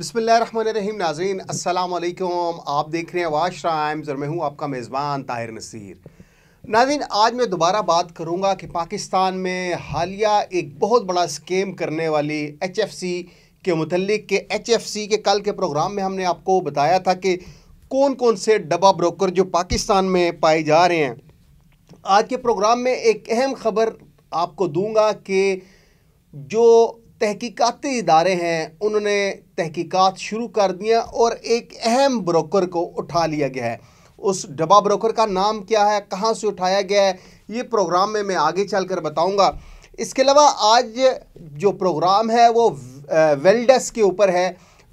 बिसमीम नाजीन असलकुम आप देख रहे हैं वाश टाइम्स और मैं हूँ आपका मेज़बान ताहिर नसीर नाजीन आज मैं दोबारा बात करूँगा कि पाकिस्तान में हालिया एक बहुत बड़ा स्कैम करने वाली एच एफ सी के मतलब के एच एफ सी के कल के प्रोग्राम में हमने आपको बताया था कि कौन कौन से डब्बा ब्रोकर जो पाकिस्तान में पाए जा रहे हैं आज के प्रोग्राम में एक अहम खबर आपको दूँगा कि जो तहक़ीकती इदारे हैं उन्होंने तहकीकात शुरू कर दी और एक अहम ब्रोकर को उठा लिया गया है उस डबा ब्रोकर का नाम क्या है कहाँ से उठाया गया है ये प्रोग्राम में मैं आगे चल कर बताऊँगा इसके अलावा आज जो प्रोग्राम है वो वेल्डस के ऊपर है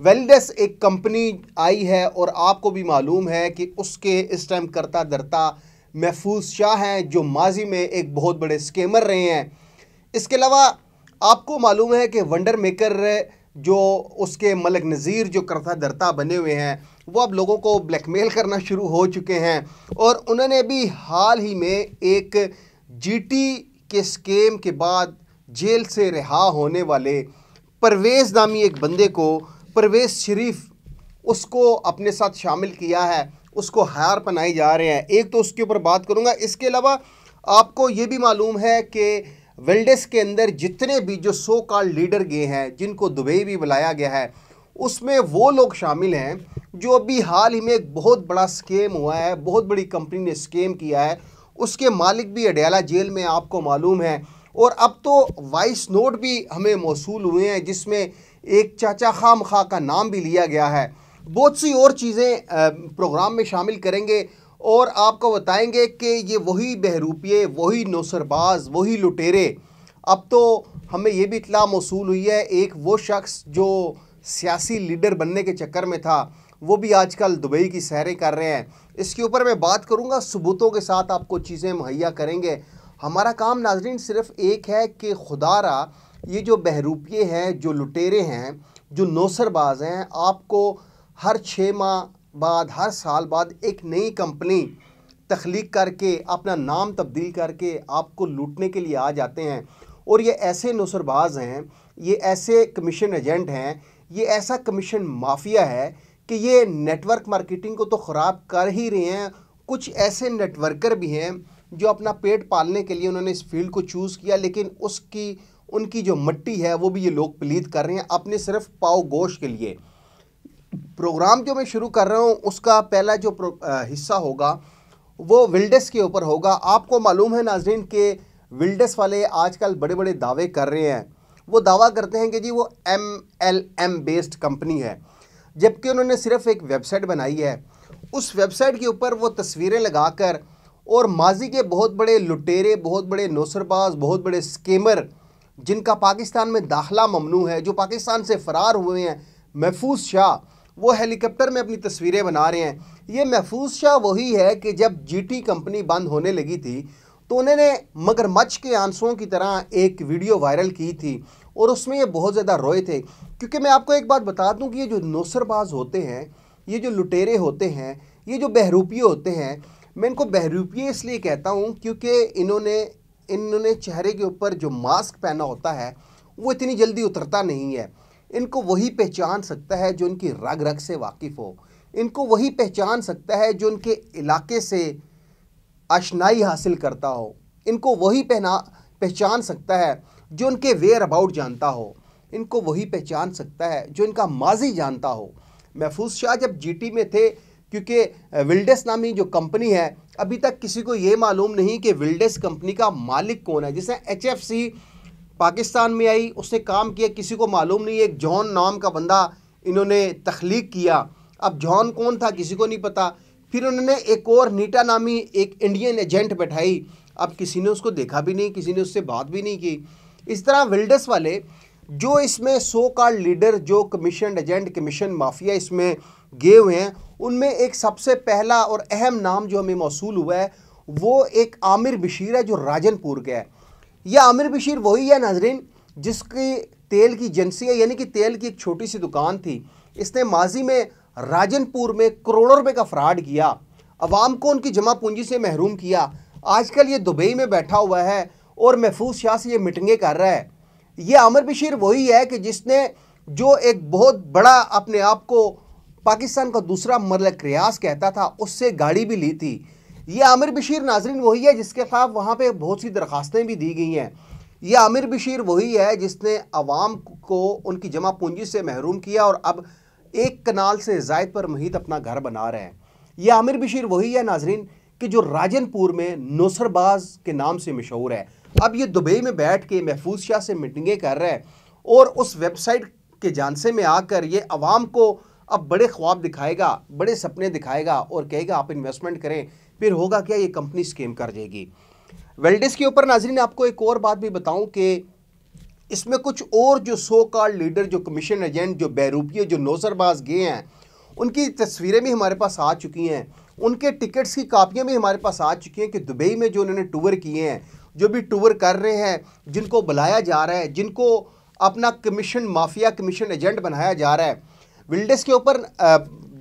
वेल्डस एक कंपनी आई है और आपको भी मालूम है कि उसके इस टाइम करता दरता महफूज शाह हैं जो माजी में एक बहुत बड़े स्केमर रहे हैं इसके अलावा आपको मालूम है कि वंडर मेकर जो उसके मलक नज़ीर जो करता दरता बने हुए हैं वो अब लोगों को ब्लैकमेल करना शुरू हो चुके हैं और उन्होंने भी हाल ही में एक जीटी के स्केम के बाद जेल से रिहा होने वाले परवेज़ नामी एक बंदे को परवेज़ शरीफ उसको अपने साथ शामिल किया है उसको हार पनाए जा रहे हैं एक तो उसके ऊपर बात करूँगा इसके अलावा आपको ये भी मालूम है कि वेल्डेस के अंदर जितने भी जो सो कॉल लीडर गए हैं जिनको दुबई भी बुलाया गया है उसमें वो लोग शामिल हैं जो अभी हाल ही में एक बहुत बड़ा स्केम हुआ है बहुत बड़ी कंपनी ने स्केम किया है उसके मालिक भी अडयाला जेल में आपको मालूम है और अब तो वाइस नोट भी हमें मौसू हुए हैं जिसमें एक चाचा खाम खा का नाम भी लिया गया है बहुत सी और चीज़ें प्रोग्राम में शामिल करेंगे और आपको बताएंगे कि ये वही बहरूपिए वही नौसरबाज वही लुटेरे अब तो हमें ये भी इतला मौसू हुई है एक वो शख्स जो सियासी लीडर बनने के चक्कर में था वो भी आजकल दुबई की सैरें कर रहे हैं इसके ऊपर मैं बात करूँगा सबूतों के साथ आपको चीज़ें मुहैया करेंगे हमारा काम नाजरीन सिर्फ एक है कि खुदारा ये जो बहरूपिए हैं जो लुटेरे हैं जो नौसरबाज हैं आपको हर छः माह बाद हर साल बाद एक नई कंपनी तख्लीक करके अपना नाम तब्दील करके आपको लूटने के लिए आ जाते हैं और ये ऐसे नसरबाज हैं ये ऐसे कमीशन एजेंट हैं ये ऐसा कमीशन माफिया है कि ये नेटवर्क मार्केटिंग को तो ख़राब कर ही रहे हैं कुछ ऐसे नेटवर्कर भी हैं जो अपना पेट पालने के लिए उन्होंने इस फील्ड को चूज़ किया लेकिन उसकी उनकी जो मट्टी है वो भी ये लोग प्लीत कर रहे हैं अपने सिर्फ पाओ गोश के लिए प्रोग्राम जो मैं शुरू कर रहा हूँ उसका पहला जो हिस्सा होगा वो विल्डस के ऊपर होगा आपको मालूम है नाजरीन के विल्डस वाले आजकल बड़े बड़े दावे कर रहे हैं वो दावा करते हैं कि जी वो M L M based company है जबकि उन्होंने सिर्फ एक वेबसाइट बनाई है उस वेबसाइट के ऊपर वो तस्वीरें लगाकर और माजी के बहुत बड़े लुटेरे बहुत बड़े नौसरबाज बहुत बड़े स्केमर जिनका पाकिस्तान में दाखला ममनू है जो पाकिस्तान से फ़रार हुए हैं महफूज शाह वो हेलीकॉप्टर में अपनी तस्वीरें बना रहे हैं ये महफूज शाह वही है कि जब जीटी कंपनी बंद होने लगी थी तो उन्होंने मगरमच्छ के आंसुओं की तरह एक वीडियो वायरल की थी और उसमें ये बहुत ज़्यादा रोए थे क्योंकि मैं आपको एक बात बता दूं कि ये जो नौसरबाज होते हैं ये जो लुटेरे होते हैं ये जो बहरूपिए होते हैं मैं इनको बहरूपिए इसलिए कहता हूँ क्योंकि इन्होंने इन्होंने चेहरे के ऊपर जो मास्क पहना होता है वो इतनी जल्दी उतरता नहीं है इनको वही पहचान सकता है जो इनकी रग रग से वाकिफ़ हो इनको वही पहचान सकता है जो इनके इलाके से आशनाई हासिल करता हो इनको वही पहना पहचान सकता है जो इनके वेयर अबाउट जानता हो इनको वही पहचान सकता है जो इनका माजी जानता हो महफूज शाह जब जीटी में थे क्योंकि विल्डस नामी जो कंपनी है अभी तक किसी को ये मालूम नहीं कि विल्डस कंपनी का मालिक कौन है जिसे एच एफ सी पाकिस्तान में आई उसने काम किया किसी को मालूम नहीं एक जॉन नाम का बंदा इन्होंने तख्लीक किया अब जॉन कौन था किसी को नहीं पता फिर उन्होंने एक और नीटा नामी एक इंडियन एजेंट बैठाई अब किसी ने उसको देखा भी नहीं किसी ने उससे बात भी नहीं की इस तरह विल्डस वाले जो इसमें सो कार लीडर जो कमीशन एजेंट कमीशन माफिया इसमें गए हुए हैं उनमें एक सबसे पहला और अहम नाम जो हमें मौसू हुआ है वो एक आमिर बशीर है जो राजनपुर का है यह आमिर बशीर वही है नाजरीन जिसकी तेल की एजेंसी है यानी कि तेल की एक छोटी सी दुकान थी इसने माजी में राजनपुर में करोड़ों रुपए का फ्रॉड किया अवाम को उनकी जमा पूंजी से महरूम किया आजकल ये दुबई में बैठा हुआ है और महफूज शाह से ये मीटिंगें कर रहा है ये आमिर बशीर वही है कि जिसने जो एक बहुत बड़ा अपने आप को पाकिस्तान का दूसरा मरल क्रियास कहता था उससे गाड़ी भी ली थी ये आमिर बशीर नाजरीन वही है जिसके खिलाफ वहाँ पर बहुत सी दरख्वास्तें भी दी गई हैं ये आमिर बशीर वही है जिसने अवाम को उनकी जमा पूंजी से महरूम किया और अब एक कनाल से जायद पर महीत अपना घर बना रहे हैं ये आमिर बशीर वही है नाजरीन कि जो राजनपुर में नौसरबाज के नाम से मशहूर है अब ये दुबई में बैठ के महफूज शाह से मीटिंगें कर रहे हैं और उस वेबसाइट के जानसे में आकर ये आवाम को अब बड़े ख्वाब दिखाएगा बड़े सपने दिखाएगा और कहेगा आप इन्वेस्टमेंट करें फिर होगा क्या ये कंपनी स्केम कर देगी वेल्डिस के ऊपर नाजरीन आपको एक और बात भी बताऊं कि इसमें कुछ और जो सो कार्ड लीडर जो कमीशन एजेंट जो बैरूपी जो नौसरबाज गए हैं उनकी तस्वीरें भी हमारे पास आ चुकी हैं उनके टिकट्स की कापियाँ भी हमारे पास आ चुकी हैं कि दुबई में जो उन्होंने टूर किए हैं जो भी टूर कर रहे हैं जिनको बुलाया जा रहा है जिनको अपना कमीशन माफिया कमीशन एजेंट बनाया जा रहा है विल्डस के ऊपर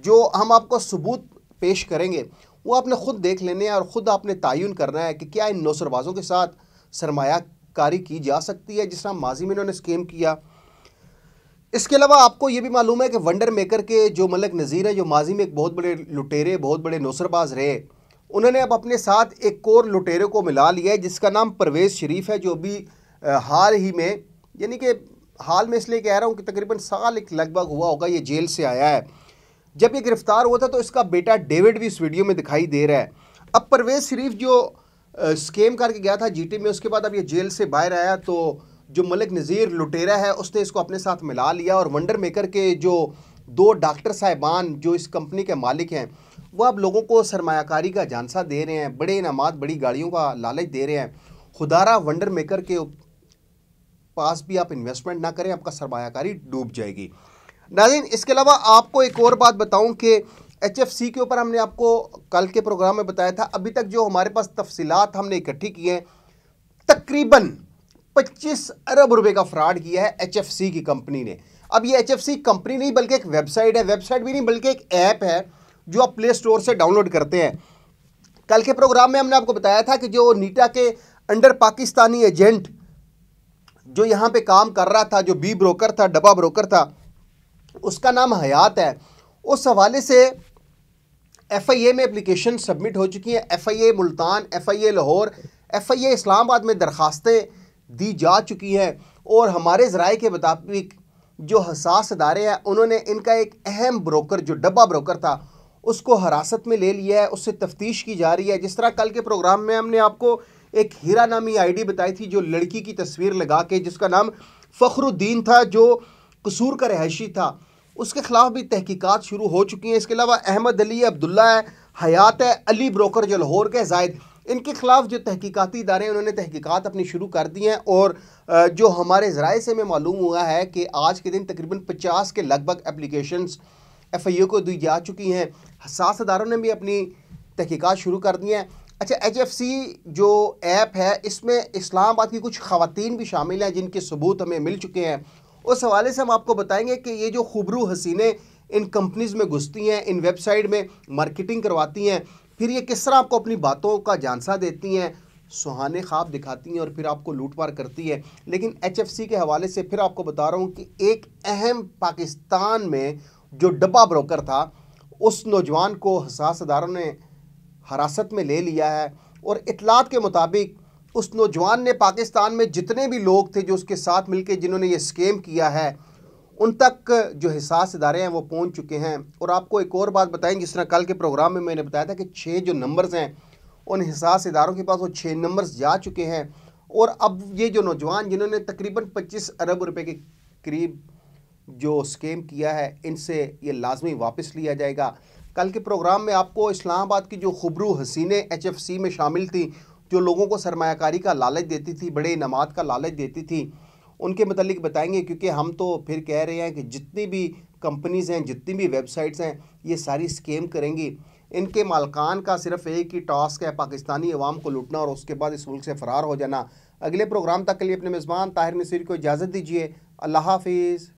जो हम आपको सबूत पेश करेंगे वो आपने ख़ुद देख लेने हैं और ख़ुद आपने तयन करना है कि क्या इन नौसरबाज़ों के साथ सरमाकारी की जा सकती है जिस तरह माजी में इन्होंने स्कीम किया इसके अलावा आपको ये भी मालूम है कि वंडर मेकर के जो मलक नज़ीर है जो माजी में एक बहुत बड़े लुटेरे बहुत बड़े नौसरबाज रहे उन्होंने अब अपने साथ एक और लुटेरे को मिला लिया है जिसका नाम परवेज़ शरीफ है जो अभी हाल ही में यानी कि हाल में इसलिए कह रहा हूँ कि तकरीबन साल एक लगभग हुआ होगा ये जेल से आया है जब ये गिरफ्तार हुआ था तो इसका बेटा डेविड भी इस वीडियो में दिखाई दे रहा है अब परवेज शरीफ जो स्केम करके गया था जीटी में उसके बाद अब ये जेल से बाहर आया तो जो मलिक नज़ीर लुटेरा है उसने इसको अपने साथ मिला लिया और वंडर मेकर के जो दो डॉक्टर साहिबान जो इस कंपनी के मालिक हैं वो अब लोगों को सरमाकारी का जानसा दे रहे हैं बड़े इनाम बड़ी गाड़ियों का लालच दे रहे हैं खुदारा वंडर मेकर के पास भी आप इन्वेस्टमेंट ना करें आपका सरमाकारी डूब जाएगी नाजिन इसके अलावा आपको एक और बात बताऊं कि एच एफ सी के ऊपर हमने आपको कल के प्रोग्राम में बताया था अभी तक जो हमारे पास तफसीत हमने इकट्ठी की हैं तकरीबन 25 अरब रुपए का फ्रॉड किया है एच एफ सी की कंपनी ने अब ये एच एफ सी कंपनी नहीं बल्कि एक वेबसाइट है वेबसाइट भी नहीं बल्कि एक ऐप है जो आप प्ले स्टोर से डाउनलोड करते हैं कल के प्रोग्राम में हमने आपको बताया था कि जो नीटा के अंडर पाकिस्तानी एजेंट जो यहाँ पर काम कर रहा था जो बी ब्रोकर था डबा ब्रोकर था उसका नाम हयात है उस हवाले से एफ़ आई ए में एप्लीकेशन सबमिट हो चुकी हैं F I A Multan F I A Lahore F I A Islamabad में दरख्वास्तें दी जा चुकी हैं और हमारे ज़राए के मुताबिक जो हसास अदारे हैं उन्होंने इनका एक अहम ब्रोकर जो डब्बा ब्रोकर था उसको हरासत में ले लिया है उससे तफ्तीश की जा रही है जिस तरह कल के प्रोग्राम में हमने आपको एक हीरा नामी आईडी बताई थी जो लड़की की तस्वीर लगा के जिसका नाम फ़खरुद्दीन था जो कसूर का रहायशी था उसके खिलाफ भी तहकीकत शुरू हो चुकी हैं इसके अलावा अहमद अली अब्दुल्ला है हयात है अली ब्रोकर जो लाहौर के जायद इनके खिलाफ जो तहकीकती इदारे हैं उन्होंने तहकीक़त अपनी शुरू कर दी हैं और जो हमारे ज़राए से हमें मालूम हुआ है कि आज के दिन तकरीबन पचास के लगभग एप्लीकेशंस एफ आई ओ को दी जा चुकी हैं सात इदारों ने भी अपनी तहकीकत शुरू कर दी हैं अच्छा एच एफ सी जो ऐप है इसमें इस्लामाबाद की कुछ खातन भी शामिल हैं जिनके सबूत हमें मिल चुके हैं उस हवाले से हम आपको बताएंगे कि ये जो खुबरू हसीने इन कंपनीज़ में घुसती हैं इन वेबसाइट में मार्केटिंग करवाती हैं फिर ये किस तरह आपको अपनी बातों का जानसा देती हैं सुहाने ख्वाब दिखाती हैं और फिर आपको पार करती है लेकिन एच के हवाले से फिर आपको बता रहा हूँ कि एक अहम पाकिस्तान में जो डब्बा ब्रोकर था उस नौजवान को हसास अदारों ने हरासत में ले लिया है और इतलात के मुताबिक उस नौजवान ने पाकिस्तान में जितने भी लोग थे जो उसके साथ मिलकर जिन्होंने ये स्कैम किया है उन तक जो हिसास इदारे हैं वो पहुंच चुके हैं और आपको एक और बात बताएं जिस तरह कल के प्रोग्राम में मैंने बताया था कि छः जो नंबर्स हैं उन हिसास इदारों के पास वो छः नंबर्स जा चुके हैं और अब ये जो नौजवान जिन्होंने तकरीबन पच्चीस अरब रुपये के करीब जो स्कैम किया है इनसे ये लाजमी वापस लिया जाएगा कल के प्रोग्राम में आपको इस्लामाबाद की जो खबरू हसीने एच एफ सी में शामिल थी जो लोगों को सरमाकारी का लालच देती थी बड़े इनामात का लालच देती थी उनके मतलब बताएंगे क्योंकि हम तो फिर कह रहे हैं कि जितनी भी कंपनीज़ हैं जितनी भी वेबसाइट्स हैं ये सारी स्कीम करेंगी इनके मालकान का सिर्फ एक ही टास्क है पाकिस्तानी अवाम को लूटना और उसके बाद इस मुल्क से फ़रार हो जाना अगले प्रोग्राम तक के लिए अपने मेज़बान ताहिर नसीर को इजाज़त दीजिए अल्लाह हाफिज़